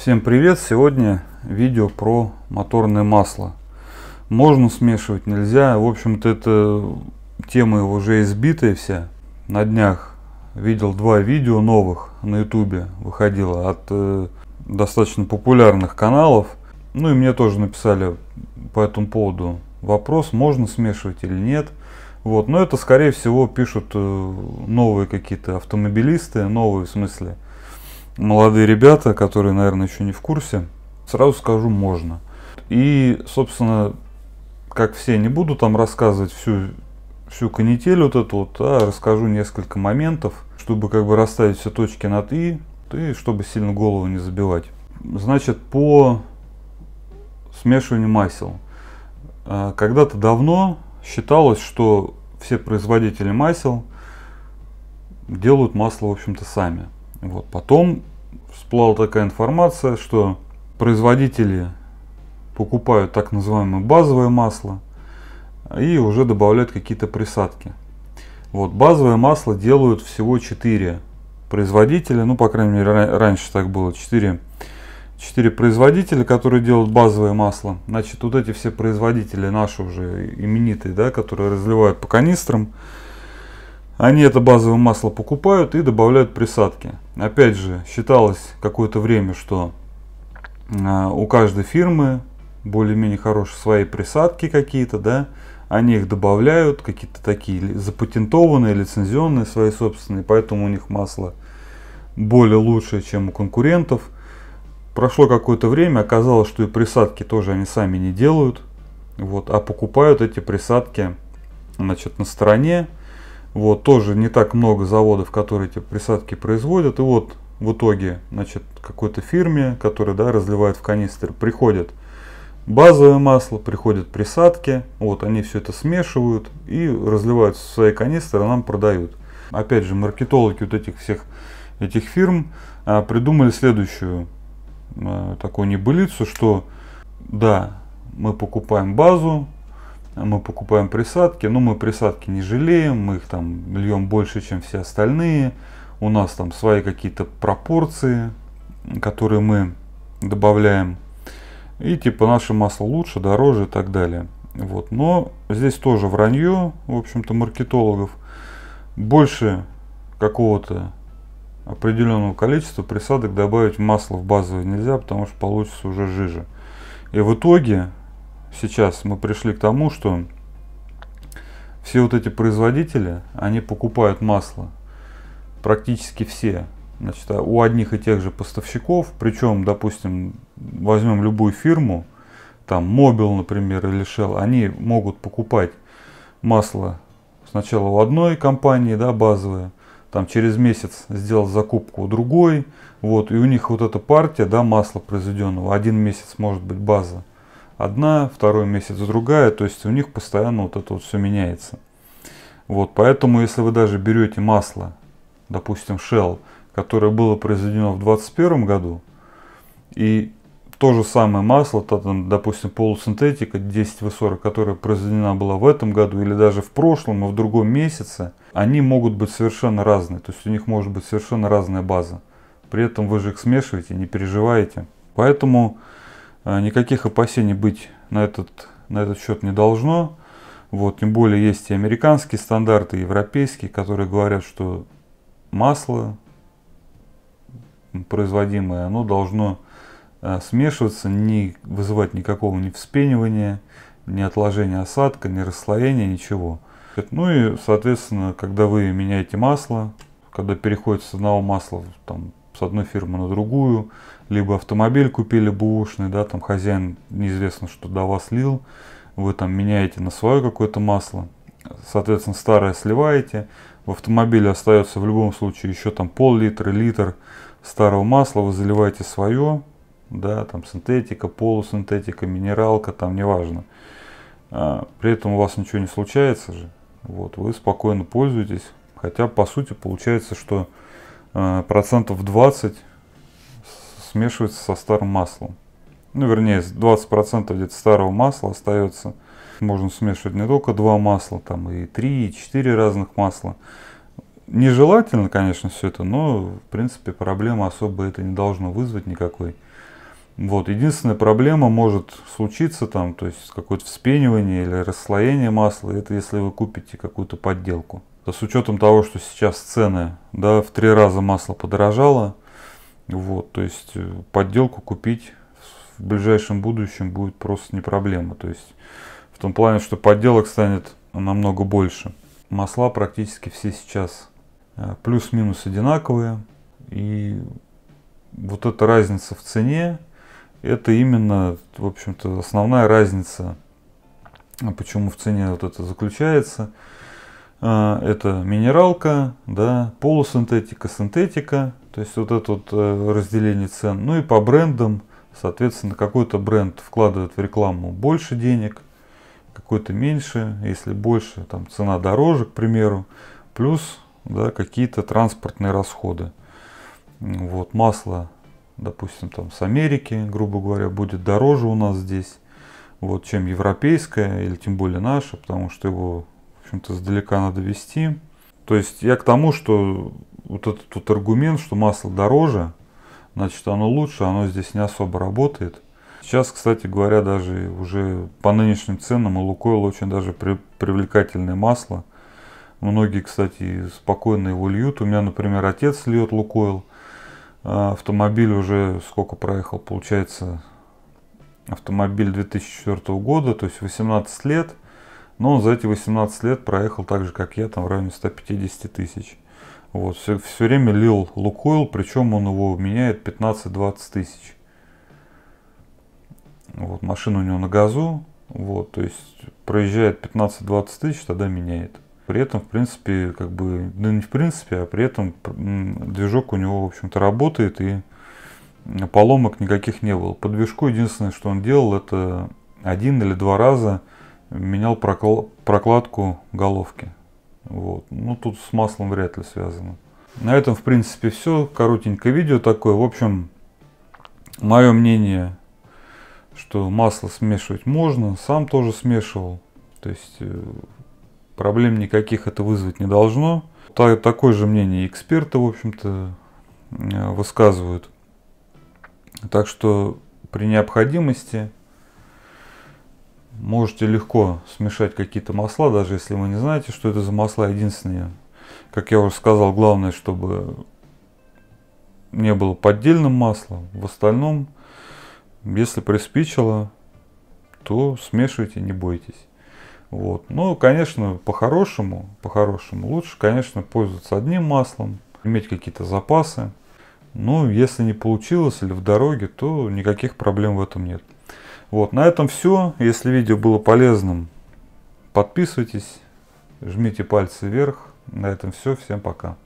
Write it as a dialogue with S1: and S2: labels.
S1: Всем привет! Сегодня видео про моторное масло. Можно смешивать, нельзя. В общем-то, это тема уже избитая вся. На днях видел два видео новых на ютубе выходило от э, достаточно популярных каналов. Ну и мне тоже написали по этому поводу вопрос, можно смешивать или нет. Вот, но это скорее всего пишут э, новые какие-то автомобилисты, новые в смысле, молодые ребята, которые, наверное, еще не в курсе, сразу скажу, можно. И, собственно, как все, не буду там рассказывать всю, всю канитель вот эту вот, а расскажу несколько моментов, чтобы как бы расставить все точки над «и», и чтобы сильно голову не забивать. Значит, по смешиванию масел. А, когда-то давно считалось, что все производители масел делают масло, в общем-то, сами. Вот. Потом всплала такая информация, что производители покупают так называемое базовое масло и уже добавляют какие-то присадки. Вот, базовое масло делают всего 4 производителя, ну, по крайней мере, раньше так было, 4, 4 производителя, которые делают базовое масло. Значит, вот эти все производители наши уже именитые, да, которые разливают по канистрам, они это базовое масло покупают и добавляют присадки. Опять же, считалось какое-то время, что а, у каждой фирмы более-менее хорошие свои присадки какие-то, да, они их добавляют, какие-то такие запатентованные, лицензионные свои собственные, поэтому у них масло более лучшее, чем у конкурентов. Прошло какое-то время, оказалось, что и присадки тоже они сами не делают, вот, а покупают эти присадки значит, на стороне, вот, тоже не так много заводов, которые эти присадки производят. И вот в итоге, значит, какой-то фирме, которая, да, разливает в канистры, приходит базовое масло, приходят присадки, вот, они все это смешивают и разливают в свои канистры, а нам продают. Опять же, маркетологи вот этих всех этих фирм а, придумали следующую а, такую небылицу, что да, мы покупаем базу, мы покупаем присадки, но мы присадки не жалеем, мы их там льем больше, чем все остальные. У нас там свои какие-то пропорции, которые мы добавляем. И типа наше масло лучше, дороже и так далее. Вот. Но здесь тоже вранье, в общем-то, маркетологов. Больше какого-то определенного количества присадок добавить масло в базовое нельзя, потому что получится уже жиже. И в итоге сейчас мы пришли к тому, что все вот эти производители, они покупают масло, практически все, значит, а у одних и тех же поставщиков, причем, допустим, возьмем любую фирму, там Mobil, например, или Shell, они могут покупать масло сначала у одной компании, да, базовое, там через месяц сделать закупку у другой, вот, и у них вот эта партия, да, масла произведенного, один месяц может быть база, одна, второй месяц другая, то есть у них постоянно вот это вот все меняется. Вот, поэтому если вы даже берете масло, допустим, Shell, которое было произведено в 2021 году, и то же самое масло, то, там, допустим, полусинтетика 10В40, которая произведена была в этом году или даже в прошлом и в другом месяце, они могут быть совершенно разные. То есть у них может быть совершенно разная база. При этом вы же их смешиваете, не переживаете. Поэтому а, никаких опасений быть на этот, на этот счет не должно. Вот, тем более есть и американские стандарты, и европейские, которые говорят, что масло производимое, оно должно а, смешиваться, не вызывать никакого ни вспенивания, не отложения осадка, ни расслоения, ничего. Ну и, соответственно, когда вы меняете масло, когда переходите с одного масла там, с одной фирмы на другую, либо автомобиль купили бушный, да, там хозяин неизвестно, что до вас лил, вы там меняете на свое какое-то масло, соответственно, старое сливаете, в автомобиле остается в любом случае еще там пол-литра, литр старого масла, вы заливаете свое, да, там синтетика, полусинтетика, минералка, там неважно. А, при этом у вас ничего не случается же, вот, вы спокойно пользуетесь, хотя по сути получается, что э, процентов 20 смешивается со старым маслом. Ну, вернее, 20% где-то старого масла остается. Можно смешивать не только два масла, там и три, и четыре разных масла. Нежелательно, конечно, все это, но, в принципе, проблема особо это не должно вызвать никакой. Вот, единственная проблема может случиться там, то есть какое-то вспенивание или расслоение масла, это если вы купите какую-то подделку. С учетом того, что сейчас цены да, в три раза масло подорожало, вот, то есть э, подделку купить в ближайшем будущем будет просто не проблема. То есть в том плане, что подделок станет намного больше. Масла практически все сейчас э, плюс-минус одинаковые. И вот эта разница в цене, это именно, в общем-то, основная разница, почему в цене вот это заключается. А, это минералка, да, полусинтетика, синтетика, то есть вот это вот э, разделение цен. Ну и по брендам, соответственно, какой-то бренд вкладывает в рекламу больше денег, какой-то меньше, если больше, там цена дороже, к примеру, плюс да, какие-то транспортные расходы. Вот масло, допустим, там с Америки, грубо говоря, будет дороже у нас здесь, вот, чем европейское или тем более наше, потому что его общем-то, издалека надо вести. То есть я к тому, что вот этот вот аргумент, что масло дороже, значит оно лучше, оно здесь не особо работает. Сейчас, кстати говоря, даже уже по нынешним ценам у Лукойл очень даже при, привлекательное масло. Многие, кстати, спокойно его льют. У меня, например, отец льет Лукойл. А, автомобиль уже сколько проехал, получается, автомобиль 2004 года, то есть 18 лет – но он за эти 18 лет проехал так же, как я, там в районе 150 тысяч. Вот, все, все время лил лукойл, причем он его меняет 15-20 тысяч. Вот, машина у него на газу, вот, то есть проезжает 15-20 тысяч, тогда меняет. При этом, в принципе, как бы, ну не в принципе, а при этом движок у него, в общем-то, работает и поломок никаких не было. По движку единственное, что он делал, это один или два раза – менял прокладку головки. Вот. Ну, тут с маслом вряд ли связано. На этом, в принципе, все. Коротенькое видео такое. В общем, мое мнение, что масло смешивать можно. Сам тоже смешивал. То есть, э, проблем никаких это вызвать не должно. Такое же мнение эксперты, в общем-то, э, высказывают. Так что при необходимости можете легко смешать какие-то масла, даже если вы не знаете, что это за масла. Единственное, как я уже сказал, главное, чтобы не было поддельным маслом. В остальном, если приспичило, то смешивайте, не бойтесь. Вот. Ну, конечно, по-хорошему, по-хорошему лучше, конечно, пользоваться одним маслом, иметь какие-то запасы. Ну, если не получилось или в дороге, то никаких проблем в этом нет. Вот, на этом все. Если видео было полезным, подписывайтесь, жмите пальцы вверх. На этом все. Всем пока.